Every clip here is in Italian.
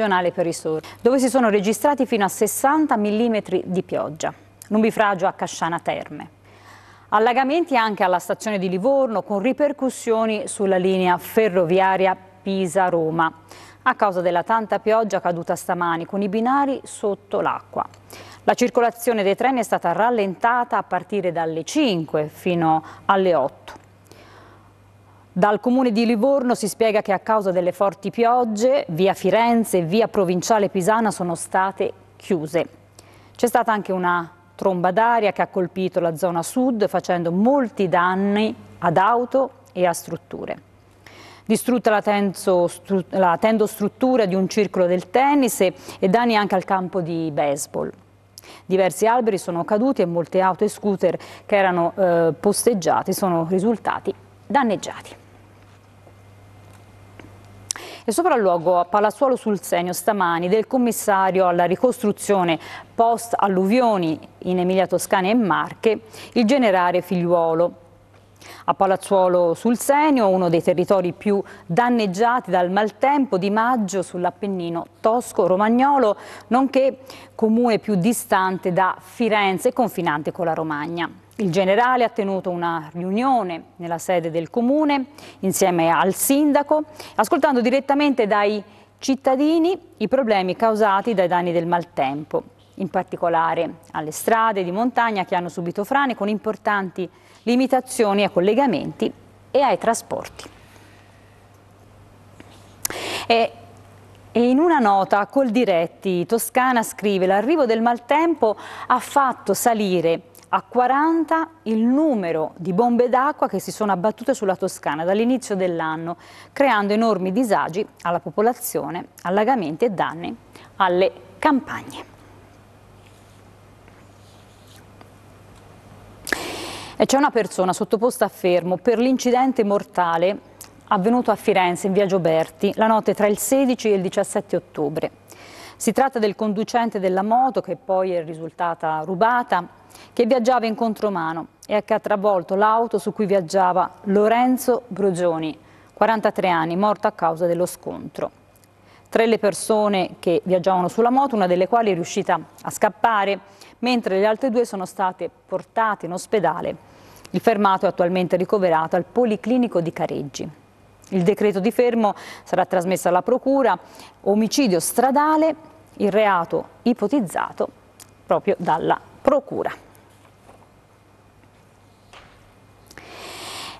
stagionale per i soli, dove si sono registrati fino a 60 mm di pioggia. Nubifragio a Casciana Terme. Allagamenti anche alla stazione di Livorno con ripercussioni sulla linea ferroviaria Pisa-Roma a causa della tanta pioggia caduta stamani con i binari sotto l'acqua. La circolazione dei treni è stata rallentata a partire dalle 5 fino alle 8. Dal comune di Livorno si spiega che a causa delle forti piogge via Firenze e via provinciale Pisana sono state chiuse. C'è stata anche una tromba d'aria che ha colpito la zona sud facendo molti danni ad auto e a strutture. Distrutta la, tenso, stru, la tendostruttura di un circolo del tennis e, e danni anche al campo di baseball. Diversi alberi sono caduti e molte auto e scooter che erano eh, posteggiati sono risultati danneggiati e sopralluogo a Palazuolo sul Senio stamani del commissario alla ricostruzione post alluvioni in Emilia Toscana e Marche, il generale Figliuolo a Palazzuolo sul Senio, uno dei territori più danneggiati dal maltempo di maggio sull'Appennino tosco-romagnolo, nonché comune più distante da Firenze e confinante con la Romagna. Il generale ha tenuto una riunione nella sede del comune insieme al sindaco, ascoltando direttamente dai cittadini i problemi causati dai danni del maltempo in particolare alle strade di montagna che hanno subito frane con importanti limitazioni ai collegamenti e ai trasporti. E e in una nota col diretti Toscana scrive l'arrivo del maltempo ha fatto salire a 40 il numero di bombe d'acqua che si sono abbattute sulla Toscana dall'inizio dell'anno, creando enormi disagi alla popolazione, allagamenti e danni alle campagne. E c'è una persona sottoposta a fermo per l'incidente mortale avvenuto a Firenze, in via Gioberti, la notte tra il 16 e il 17 ottobre. Si tratta del conducente della moto, che poi è risultata rubata, che viaggiava in contromano e che ha travolto l'auto su cui viaggiava Lorenzo Brogioni, 43 anni, morto a causa dello scontro. Tre le persone che viaggiavano sulla moto, una delle quali è riuscita a scappare, mentre le altre due sono state portate in ospedale. Il fermato è attualmente ricoverato al Policlinico di Careggi. Il decreto di fermo sarà trasmesso alla Procura, omicidio stradale, il reato ipotizzato proprio dalla Procura.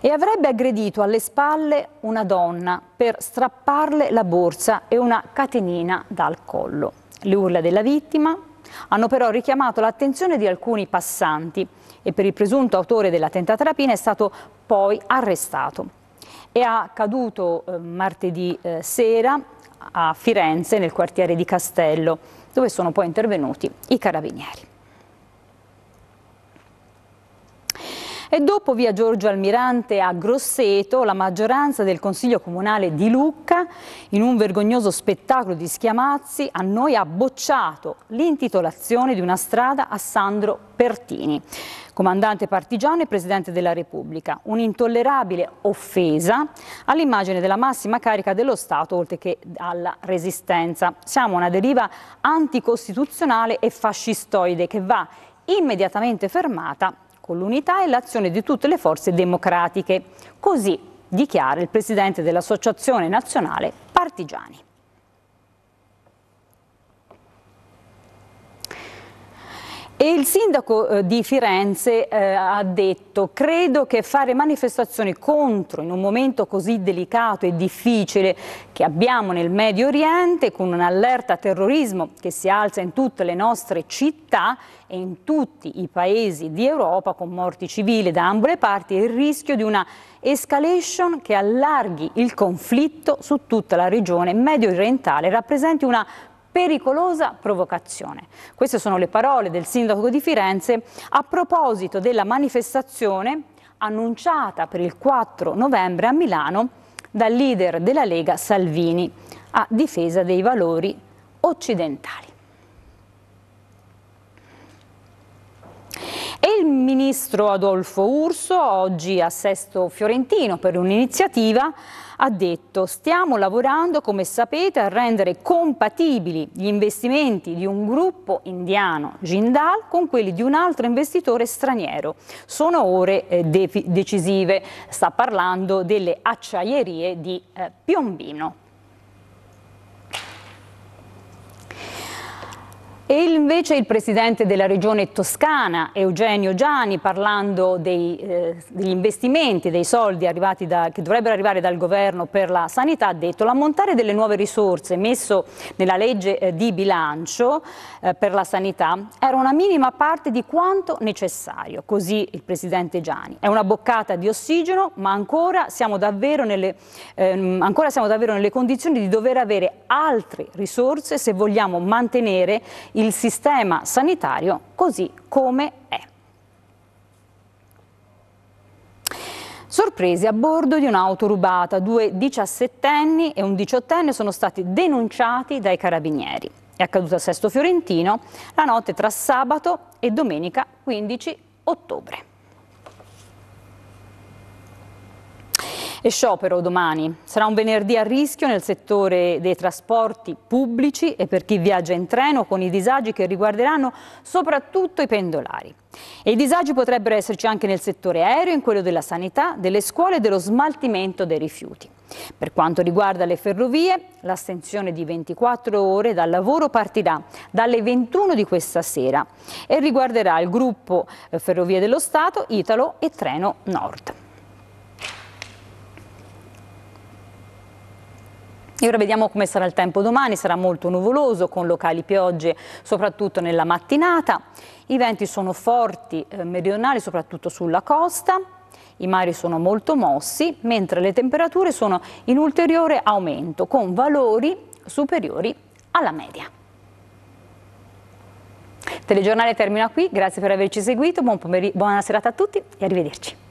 e avrebbe aggredito alle spalle una donna per strapparle la borsa e una catenina dal collo. Le urla della vittima hanno però richiamato l'attenzione di alcuni passanti e per il presunto autore della tentata rapina è stato poi arrestato. È accaduto eh, martedì eh, sera a Firenze, nel quartiere di Castello, dove sono poi intervenuti i carabinieri. E dopo via Giorgio Almirante a Grosseto, la maggioranza del Consiglio Comunale di Lucca, in un vergognoso spettacolo di schiamazzi, a noi ha bocciato l'intitolazione di una strada a Sandro Pertini comandante partigiano e Presidente della Repubblica. Un'intollerabile offesa all'immagine della massima carica dello Stato, oltre che alla resistenza. Siamo una deriva anticostituzionale e fascistoide che va immediatamente fermata con l'unità e l'azione di tutte le forze democratiche. Così dichiara il presidente dell'Associazione Nazionale Partigiani. E il sindaco eh, di Firenze eh, ha detto credo che fare manifestazioni contro in un momento così delicato e difficile che abbiamo nel Medio Oriente con un'allerta terrorismo che si alza in tutte le nostre città e in tutti i paesi di Europa con morti civili da ambo le parti e il rischio di una escalation che allarghi il conflitto su tutta la regione medio orientale rappresenti una pericolosa provocazione. Queste sono le parole del sindaco di Firenze a proposito della manifestazione annunciata per il 4 novembre a Milano dal leader della Lega Salvini a difesa dei valori occidentali. Il ministro Adolfo Urso, oggi a Sesto Fiorentino per un'iniziativa, ha detto stiamo lavorando, come sapete, a rendere compatibili gli investimenti di un gruppo indiano, Jindal, con quelli di un altro investitore straniero. Sono ore eh, de decisive, sta parlando delle acciaierie di eh, Piombino. E invece il presidente della regione toscana, Eugenio Gianni, parlando dei, eh, degli investimenti, dei soldi da, che dovrebbero arrivare dal governo per la sanità, ha detto che l'ammontare delle nuove risorse messo nella legge eh, di bilancio eh, per la sanità era una minima parte di quanto necessario, così il presidente Gianni. È una boccata di ossigeno, ma ancora siamo davvero nelle, ehm, ancora siamo davvero nelle condizioni di dover avere altre risorse se vogliamo mantenere i il sistema sanitario così come è. Sorpresi a bordo di un'auto rubata, due 17enni e un 18enne sono stati denunciati dai carabinieri. È accaduto a Sesto Fiorentino la notte tra sabato e domenica 15 ottobre. E sciopero domani. Sarà un venerdì a rischio nel settore dei trasporti pubblici e per chi viaggia in treno con i disagi che riguarderanno soprattutto i pendolari. E i disagi potrebbero esserci anche nel settore aereo, in quello della sanità, delle scuole e dello smaltimento dei rifiuti. Per quanto riguarda le ferrovie, l'astensione di 24 ore dal lavoro partirà dalle 21 di questa sera e riguarderà il gruppo eh, Ferrovie dello Stato, Italo e Treno Nord. E ora vediamo come sarà il tempo domani, sarà molto nuvoloso con locali piogge soprattutto nella mattinata, i venti sono forti eh, meridionali soprattutto sulla costa, i mari sono molto mossi mentre le temperature sono in ulteriore aumento con valori superiori alla media. telegiornale termina qui, grazie per averci seguito, buon buona serata a tutti e arrivederci.